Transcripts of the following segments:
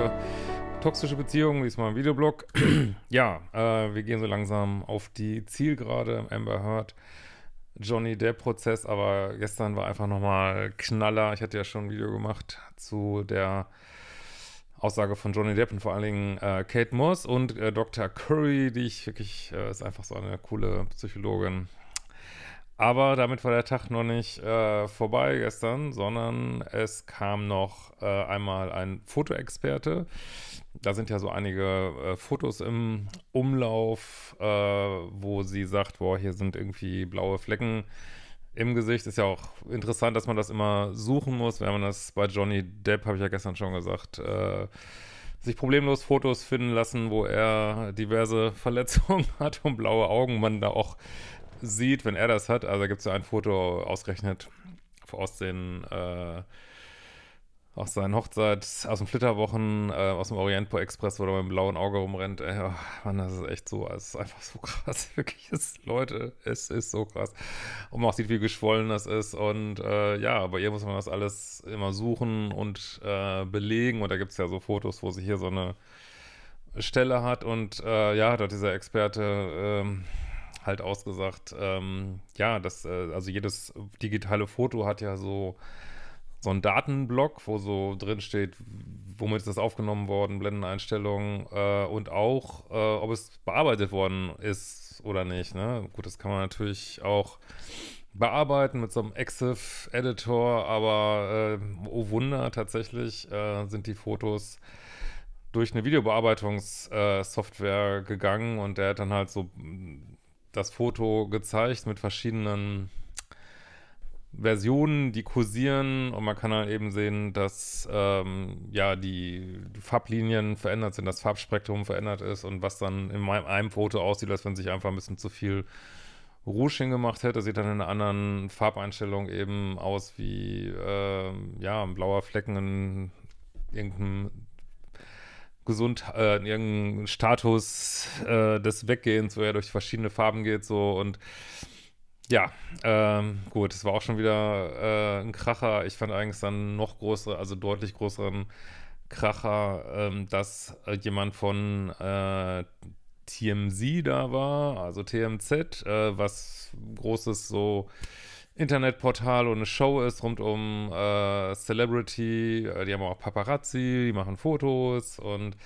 über toxische Beziehungen, diesmal im Videoblog. ja, äh, wir gehen so langsam auf die Zielgerade. Amber Heard, Johnny Depp-Prozess, aber gestern war einfach nochmal Knaller. Ich hatte ja schon ein Video gemacht zu der Aussage von Johnny Depp und vor allen Dingen äh, Kate Moss und äh, Dr. Curry, die ich wirklich, äh, ist einfach so eine coole Psychologin, aber damit war der Tag noch nicht äh, vorbei gestern, sondern es kam noch äh, einmal ein Fotoexperte. Da sind ja so einige äh, Fotos im Umlauf, äh, wo sie sagt, boah, hier sind irgendwie blaue Flecken im Gesicht. Ist ja auch interessant, dass man das immer suchen muss, wenn man das bei Johnny Depp, habe ich ja gestern schon gesagt, äh, sich problemlos Fotos finden lassen, wo er diverse Verletzungen hat und blaue Augen, man da auch sieht, wenn er das hat. Also da gibt es ja ein Foto ausgerechnet aus den äh, aus seinen Hochzeits, aus den Flitterwochen, äh, aus dem Orientpo Express, wo er mit dem blauen Auge rumrennt. Ey, oh, Mann, das ist echt so, es ist einfach so krass. Wirklich, ist, Leute, es ist so krass. Und man auch sieht, wie geschwollen das ist. Und äh, ja, bei ihr muss man das alles immer suchen und äh, belegen. Und da gibt es ja so Fotos, wo sie hier so eine Stelle hat. Und äh, ja, hat dieser Experte ähm, halt ausgesagt, ähm, ja, das, äh, also jedes digitale Foto hat ja so so einen Datenblock, wo so drin steht, womit ist das aufgenommen worden, Blendeneinstellungen äh, und auch, äh, ob es bearbeitet worden ist oder nicht. Ne? Gut, das kann man natürlich auch bearbeiten mit so einem EXIF-Editor, aber äh, oh Wunder, tatsächlich äh, sind die Fotos durch eine Videobearbeitungssoftware äh, gegangen und der hat dann halt so das Foto gezeigt mit verschiedenen Versionen, die kursieren und man kann dann eben sehen, dass ähm, ja die Farblinien verändert sind, das Farbspektrum verändert ist und was dann in meinem, einem Foto aussieht, als wenn sich einfach ein bisschen zu viel Rouge hingemacht hätte, sieht dann in einer anderen Farbeinstellung eben aus wie äh, ja ein blauer Flecken in irgendeinem gesund äh, in irgendeinen Status äh, des Weggehens, wo er durch verschiedene Farben geht, so und ja, ähm, gut, es war auch schon wieder äh, ein Kracher. Ich fand eigentlich dann noch größere, also deutlich größeren Kracher, ähm, dass äh, jemand von äh, TMZ da war, also TMZ, äh, was großes so Internetportal und eine Show ist rund um äh, Celebrity. Äh, die haben auch Paparazzi, die machen Fotos und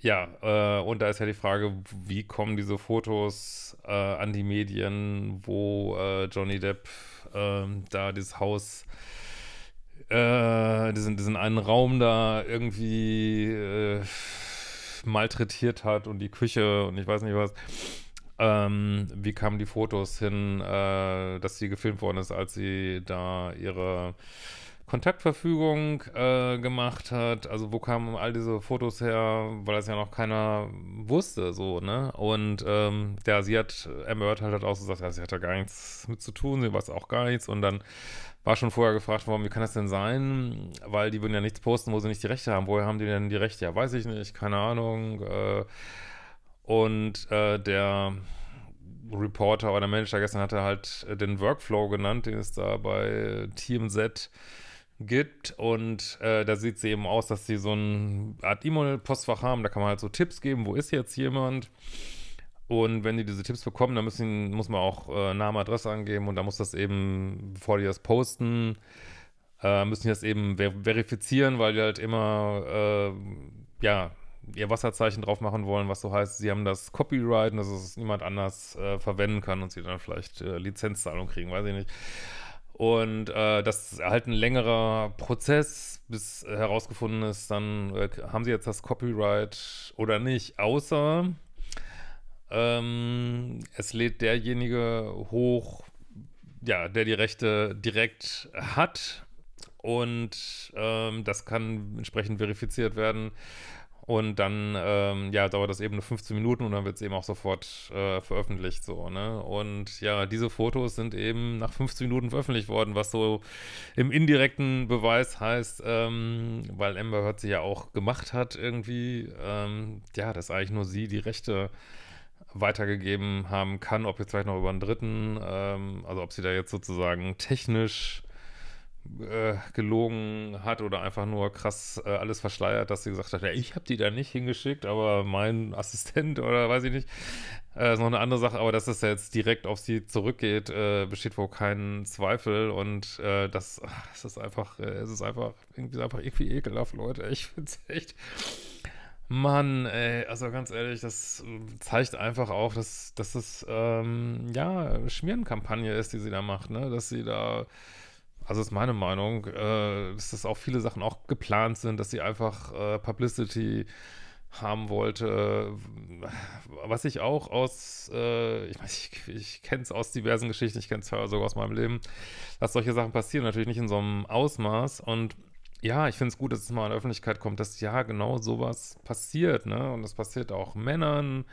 ja, äh, und da ist ja die Frage, wie kommen diese Fotos äh, an die Medien, wo äh, Johnny Depp ähm, da dieses Haus, äh, diesen, diesen einen Raum da irgendwie äh, malträtiert hat und die Küche und ich weiß nicht was. Ähm, wie kamen die Fotos hin, äh, dass sie gefilmt worden ist, als sie da ihre Kontaktverfügung äh, gemacht hat? Also wo kamen all diese Fotos her, weil das ja noch keiner wusste, so, ne? Und ähm, ja, sie hat, Amber Heard halt auch so gesagt, ja, sie hat da gar nichts mit zu tun, sie weiß auch gar nichts und dann war schon vorher gefragt worden, wie kann das denn sein? Weil die würden ja nichts posten, wo sie nicht die Rechte haben. Woher haben die denn die Rechte? Ja, weiß ich nicht, keine Ahnung. Äh, und äh, der Reporter oder der Manager gestern hatte halt äh, den Workflow genannt, den es da bei TMZ gibt. Und äh, da sieht es eben aus, dass sie so eine Art E-Mail-Postfach haben. Da kann man halt so Tipps geben, wo ist jetzt jemand. Und wenn die diese Tipps bekommen, dann müssen, muss man auch äh, Name, Adresse angeben und da muss das eben, bevor die das posten, äh, müssen die das eben ver verifizieren, weil die halt immer, äh, ja, ihr Wasserzeichen drauf machen wollen, was so heißt, sie haben das Copyright und dass es niemand anders äh, verwenden kann und sie dann vielleicht äh, Lizenzzahlung kriegen, weiß ich nicht. Und äh, das ist halt ein längerer Prozess, bis herausgefunden ist, dann äh, haben sie jetzt das Copyright oder nicht, außer ähm, es lädt derjenige hoch, ja, der die Rechte direkt hat und ähm, das kann entsprechend verifiziert werden. Und dann, ähm, ja, dauert das eben nur 15 Minuten und dann wird es eben auch sofort äh, veröffentlicht, so, ne? Und ja, diese Fotos sind eben nach 15 Minuten veröffentlicht worden, was so im indirekten Beweis heißt, ähm, weil Amber Heard sie ja auch gemacht hat irgendwie, ähm, ja, dass eigentlich nur sie die Rechte weitergegeben haben kann, ob jetzt vielleicht noch über einen Dritten, ähm, also ob sie da jetzt sozusagen technisch äh, gelogen hat oder einfach nur krass äh, alles verschleiert, dass sie gesagt hat, ja, ich habe die da nicht hingeschickt, aber mein Assistent oder weiß ich nicht, äh, ist noch eine andere Sache, aber dass das jetzt direkt auf sie zurückgeht, äh, besteht wohl kein Zweifel und äh, das, ach, das ist einfach, äh, es ist einfach irgendwie, einfach irgendwie ekelhaft, Leute. Ich finde es echt. Mann, ey, also ganz ehrlich, das zeigt einfach auch, dass, dass es ähm, ja Schmierenkampagne ist, die sie da macht, ne? Dass sie da also ist meine Meinung, äh, dass das auch viele Sachen auch geplant sind, dass sie einfach äh, Publicity haben wollte. Was ich auch aus, äh, ich, ich, ich kenne es aus diversen Geschichten, ich kenne es sogar aus meinem Leben, dass solche Sachen passieren, natürlich nicht in so einem Ausmaß. Und ja, ich finde es gut, dass es mal in die Öffentlichkeit kommt, dass ja genau sowas passiert, ne? Und das passiert auch Männern.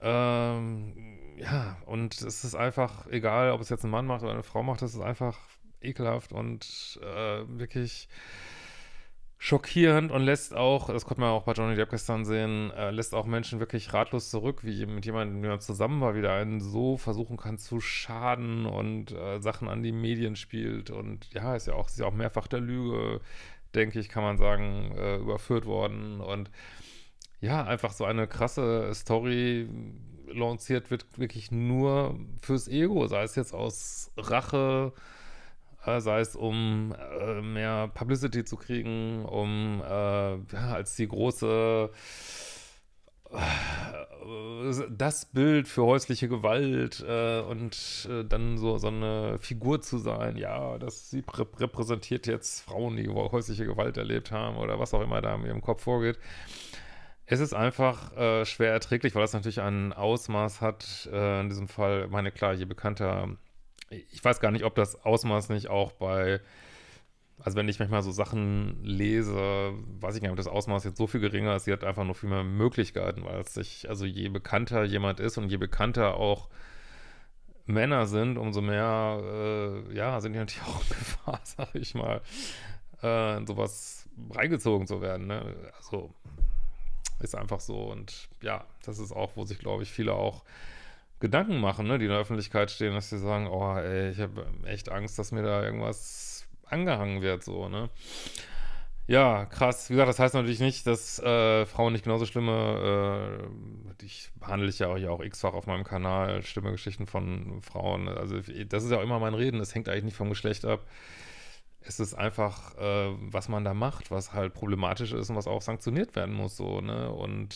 Ähm, ja, und es ist einfach, egal ob es jetzt ein Mann macht oder eine Frau macht, das ist einfach ekelhaft und äh, wirklich schockierend und lässt auch, das konnte man auch bei Johnny Depp gestern sehen, äh, lässt auch Menschen wirklich ratlos zurück, wie mit jemandem, der zusammen war, wieder einen so versuchen kann zu schaden und äh, Sachen an die Medien spielt und ja, ist ja auch, ist ja auch mehrfach der Lüge, denke ich, kann man sagen, äh, überführt worden und ja, einfach so eine krasse Story lanciert wird wirklich nur fürs Ego, sei es jetzt aus Rache, sei es um äh, mehr Publicity zu kriegen, um äh, ja, als die große äh, das Bild für häusliche Gewalt äh, und äh, dann so, so eine Figur zu sein, ja, das sie rep repräsentiert jetzt Frauen, die häusliche Gewalt erlebt haben oder was auch immer da in ihrem Kopf vorgeht. Es ist einfach schwer erträglich, weil das natürlich ein Ausmaß hat, in diesem Fall, meine klar, je bekannter ich weiß gar nicht, ob das Ausmaß nicht auch bei, also wenn ich manchmal so Sachen lese, weiß ich gar nicht, ob das Ausmaß jetzt so viel geringer ist, sie hat einfach nur viel mehr Möglichkeiten, weil es sich, also je bekannter jemand ist und je bekannter auch Männer sind, umso mehr, äh, ja, sind die natürlich auch in Gefahr, sag ich mal, äh, in sowas reingezogen zu werden, ne? Also, ist einfach so und ja, das ist auch, wo sich, glaube ich, viele auch Gedanken machen, ne, die in der Öffentlichkeit stehen, dass sie sagen, oh, ey, ich habe echt Angst, dass mir da irgendwas angehangen wird, so, ne. Ja, krass. Wie gesagt, das heißt natürlich nicht, dass äh, Frauen nicht genauso schlimme, äh, ich behandle ja auch, ja auch x-fach auf meinem Kanal, schlimme Geschichten von Frauen. Also das ist ja auch immer mein Reden, das hängt eigentlich nicht vom Geschlecht ab es ist einfach, äh, was man da macht, was halt problematisch ist und was auch sanktioniert werden muss, so, ne? Und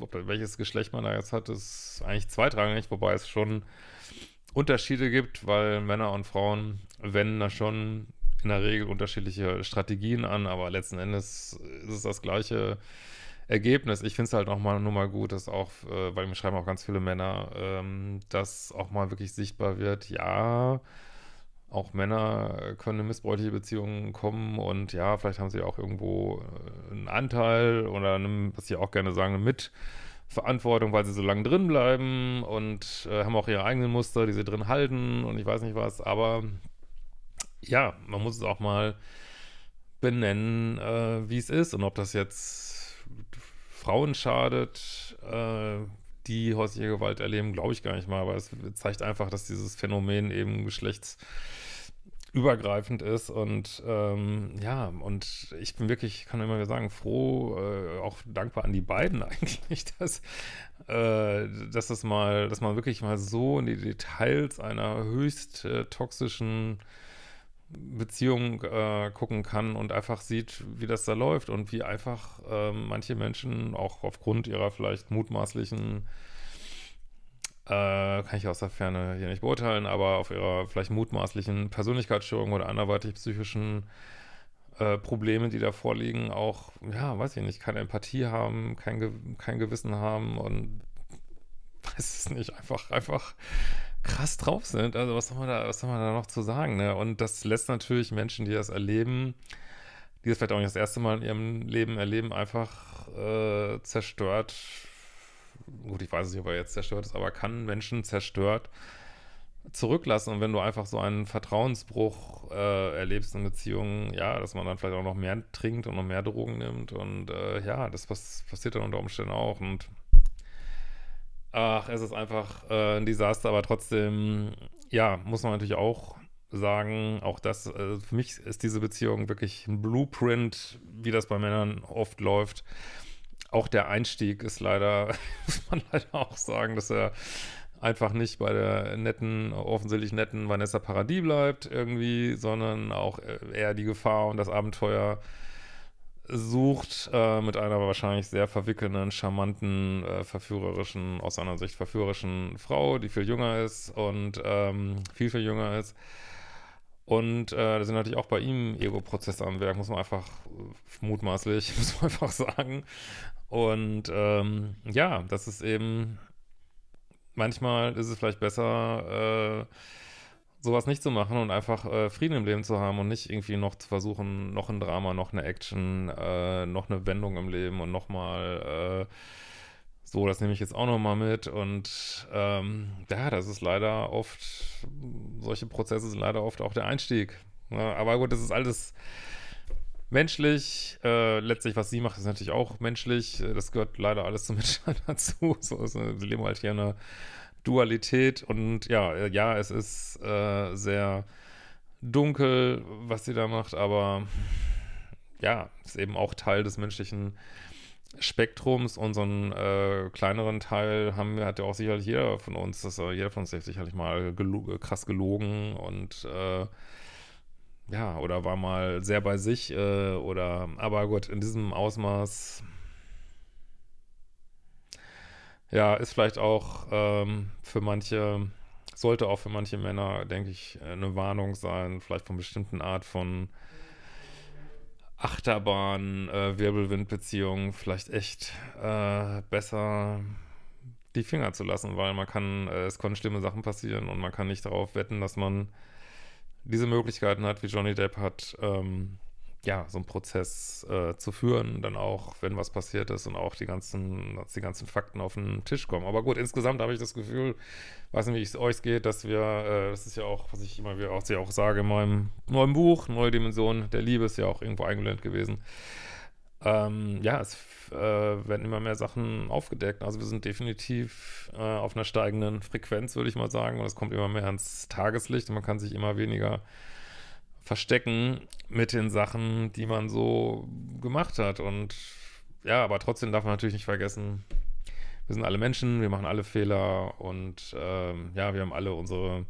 ob, welches Geschlecht man da jetzt hat, ist eigentlich zweitrangig, wobei es schon Unterschiede gibt, weil Männer und Frauen wenden da schon in der Regel unterschiedliche Strategien an, aber letzten Endes ist es das gleiche Ergebnis. Ich finde es halt auch mal nur mal gut, dass auch, äh, weil mir schreiben auch ganz viele Männer, ähm, dass auch mal wirklich sichtbar wird, ja, auch Männer äh, können in missbräuchliche Beziehungen kommen und ja, vielleicht haben sie auch irgendwo äh, einen Anteil oder einen, was sie auch gerne sagen, eine Mitverantwortung, weil sie so lange drin bleiben und äh, haben auch ihre eigenen Muster, die sie drin halten und ich weiß nicht was, aber ja, man muss es auch mal benennen, äh, wie es ist und ob das jetzt Frauen schadet, äh, die häusliche Gewalt erleben, glaube ich gar nicht mal, aber es zeigt einfach, dass dieses Phänomen eben Geschlechts übergreifend ist und ähm, ja, und ich bin wirklich, kann immer wieder sagen, froh, äh, auch dankbar an die beiden eigentlich, dass, äh, dass das mal, dass man wirklich mal so in die Details einer höchst äh, toxischen Beziehung äh, gucken kann und einfach sieht, wie das da läuft und wie einfach äh, manche Menschen auch aufgrund ihrer vielleicht mutmaßlichen äh, kann ich aus der Ferne hier nicht beurteilen, aber auf ihrer vielleicht mutmaßlichen Persönlichkeitsstörung oder anderweitig psychischen äh, Probleme, die da vorliegen, auch, ja, weiß ich nicht, keine Empathie haben, kein, Ge kein Gewissen haben und weiß es nicht, einfach, einfach krass drauf sind. Also was soll man da, was soll man da noch zu sagen, ne? Und das lässt natürlich Menschen, die das erleben, die das vielleicht auch nicht das erste Mal in ihrem Leben erleben, einfach äh, zerstört gut, ich weiß nicht, ob er jetzt zerstört ist, aber kann Menschen zerstört zurücklassen. Und wenn du einfach so einen Vertrauensbruch äh, erlebst in Beziehungen, ja, dass man dann vielleicht auch noch mehr trinkt und noch mehr Drogen nimmt. Und äh, ja, das pass passiert dann unter Umständen auch. Und ach, es ist einfach äh, ein Desaster, aber trotzdem, ja, muss man natürlich auch sagen, auch das, äh, für mich ist diese Beziehung wirklich ein Blueprint, wie das bei Männern oft läuft auch der Einstieg ist leider, muss man leider auch sagen, dass er einfach nicht bei der netten, offensichtlich netten Vanessa Paradis bleibt irgendwie, sondern auch äh, eher die Gefahr und das Abenteuer sucht äh, mit einer wahrscheinlich sehr verwickelnden, charmanten, äh, verführerischen, aus seiner Sicht verführerischen Frau, die viel jünger ist und ähm, viel, viel jünger ist. Und äh, da sind natürlich auch bei ihm Ego-Prozesse am Werk, muss man einfach äh, mutmaßlich, muss man einfach sagen. Und ähm, ja, das ist eben, manchmal ist es vielleicht besser, äh, sowas nicht zu machen und einfach äh, Frieden im Leben zu haben und nicht irgendwie noch zu versuchen, noch ein Drama, noch eine Action, äh, noch eine Wendung im Leben und nochmal äh, so, das nehme ich jetzt auch nochmal mit. Und ähm, ja, das ist leider oft, solche Prozesse sind leider oft auch der Einstieg. Ne? aber gut, das ist alles menschlich. Äh, letztlich, was sie macht, ist natürlich auch menschlich. Äh, das gehört leider alles zum Menschsein dazu. So ist, wir leben halt hier in einer Dualität. Und ja, äh, ja, es ist äh, sehr dunkel, was sie da macht, aber ja, ist eben auch Teil des menschlichen Spektrums. Und so einen äh, kleineren Teil haben, wir, hat ja auch sicherlich jeder von uns, dass äh, jeder von uns sicherlich mal gelo krass gelogen und äh, ja, oder war mal sehr bei sich äh, oder, aber gut, in diesem Ausmaß, ja, ist vielleicht auch ähm, für manche, sollte auch für manche Männer, denke ich, eine Warnung sein, vielleicht von bestimmten Art von Achterbahn, äh, Wirbelwindbeziehungen, vielleicht echt äh, besser die Finger zu lassen, weil man kann, äh, es können schlimme Sachen passieren und man kann nicht darauf wetten, dass man diese Möglichkeiten hat, wie Johnny Depp hat, ähm, ja, so einen Prozess äh, zu führen, dann auch, wenn was passiert ist und auch die ganzen, die ganzen Fakten auf den Tisch kommen. Aber gut, insgesamt habe ich das Gefühl, weiß nicht, wie es euch geht, dass wir, äh, das ist ja auch, was ich immer wieder auch, auch sage in meinem neuen Buch, Neue Dimension der Liebe ist ja auch irgendwo eingelenkt gewesen ähm, ja, es äh, werden immer mehr Sachen aufgedeckt. Also wir sind definitiv äh, auf einer steigenden Frequenz, würde ich mal sagen. Und es kommt immer mehr ans Tageslicht und man kann sich immer weniger verstecken mit den Sachen, die man so gemacht hat. Und ja, aber trotzdem darf man natürlich nicht vergessen, wir sind alle Menschen, wir machen alle Fehler und ähm, ja, wir haben alle unsere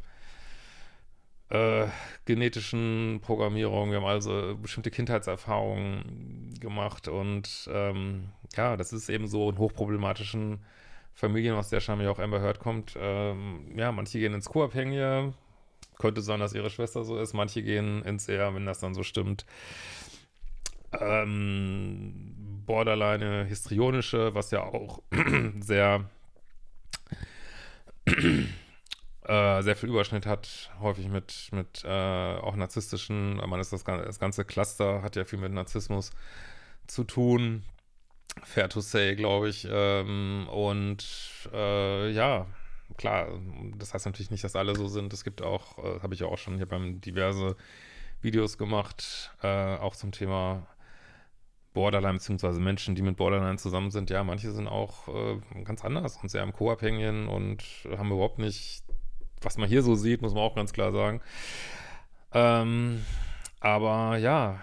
äh, genetischen Programmierung, wir haben also bestimmte Kindheitserfahrungen gemacht und ähm, ja, das ist eben so in hochproblematischen Familien, aus der scheinbar auch Amber Heard kommt. Ähm, ja, manche gehen ins Co-Abhängige, könnte sein, dass ihre Schwester so ist, manche gehen ins eher, wenn das dann so stimmt. Ähm, borderline histrionische, was ja auch sehr äh, sehr viel Überschnitt hat, häufig mit, mit äh, auch narzisstischen, man ist das, das ganze Cluster hat ja viel mit Narzissmus zu tun. Fair to say, glaube ich. Ähm, und äh, ja, klar, das heißt natürlich nicht, dass alle so sind. Es gibt auch, äh, habe ich ja auch schon hier beim diverse Videos gemacht, äh, auch zum Thema Borderline, beziehungsweise Menschen, die mit Borderline zusammen sind. Ja, manche sind auch äh, ganz anders und sehr am Co-Abhängigen und haben überhaupt nicht was man hier so sieht, muss man auch ganz klar sagen. Ähm, aber ja.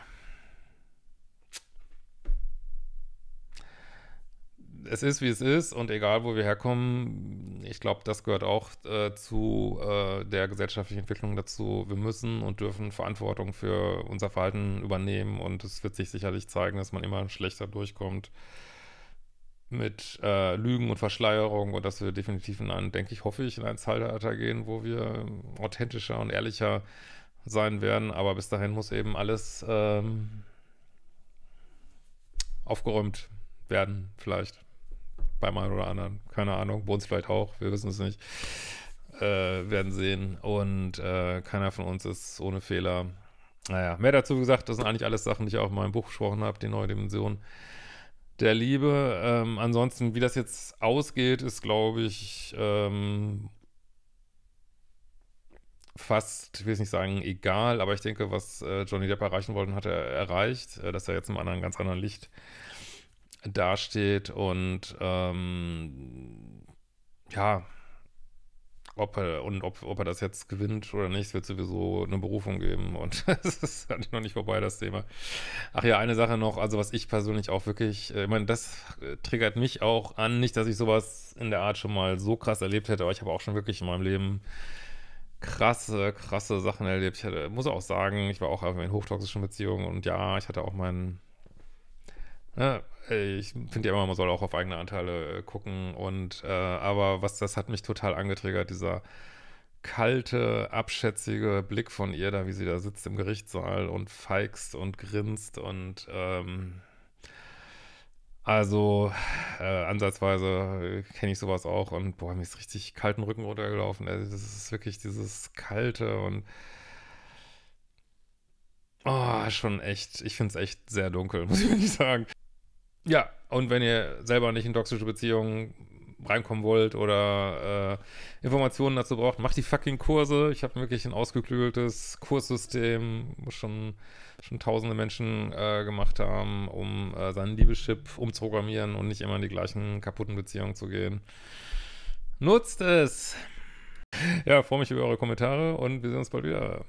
Es ist, wie es ist, und egal, wo wir herkommen, ich glaube, das gehört auch äh, zu äh, der gesellschaftlichen Entwicklung dazu. Wir müssen und dürfen Verantwortung für unser Verhalten übernehmen, und es wird sich sicherlich zeigen, dass man immer schlechter durchkommt mit äh, Lügen und Verschleierung und dass wir definitiv in ein, denke ich, hoffe ich, in ein Zeitalter gehen, wo wir ähm, authentischer und ehrlicher sein werden. Aber bis dahin muss eben alles ähm, aufgeräumt werden, vielleicht. Beim einen oder anderen. Keine Ahnung. Bei uns vielleicht auch. Wir wissen es nicht. Äh, werden sehen. Und äh, keiner von uns ist ohne Fehler. Naja, mehr dazu gesagt, das sind eigentlich alles Sachen, die ich auch in meinem Buch gesprochen habe, die neue Dimension der Liebe. Ähm, ansonsten, wie das jetzt ausgeht, ist, glaube ich, ähm, fast, ich will es nicht sagen, egal, aber ich denke, was äh, Johnny Depp erreichen wollte, hat er erreicht, äh, dass er jetzt in einem anderen, ganz anderen Licht dasteht und ähm, ja, ob er, und ob, ob er das jetzt gewinnt oder nicht, es wird sowieso eine Berufung geben und es ist halt noch nicht vorbei, das Thema. Ach ja, eine Sache noch, also was ich persönlich auch wirklich, äh, ich meine, das äh, triggert mich auch an, nicht, dass ich sowas in der Art schon mal so krass erlebt hätte, aber ich habe auch schon wirklich in meinem Leben krasse, krasse Sachen erlebt. Ich hatte, muss auch sagen, ich war auch in hochtoxischen Beziehungen und ja, ich hatte auch meinen, ne, ich finde ja immer, man soll auch auf eigene Anteile äh, gucken. Und äh, aber was das hat mich total angetriggert, dieser kalte, abschätzige Blick von ihr, da wie sie da sitzt im Gerichtssaal und feigst und grinst und ähm, also äh, ansatzweise kenne ich sowas auch und boah, mir ist richtig kalten Rücken runtergelaufen. Also, das ist wirklich dieses kalte und Oh, schon echt. Ich finde es echt sehr dunkel, muss ich wirklich sagen. Ja, und wenn ihr selber nicht in toxische Beziehungen reinkommen wollt oder äh, Informationen dazu braucht, macht die fucking Kurse. Ich habe wirklich ein ausgeklügeltes Kurssystem, wo schon, schon tausende Menschen äh, gemacht haben, um äh, seinen Liebeschip umzuprogrammieren und nicht immer in die gleichen kaputten Beziehungen zu gehen. Nutzt es! Ja, freue mich über eure Kommentare und wir sehen uns bald wieder.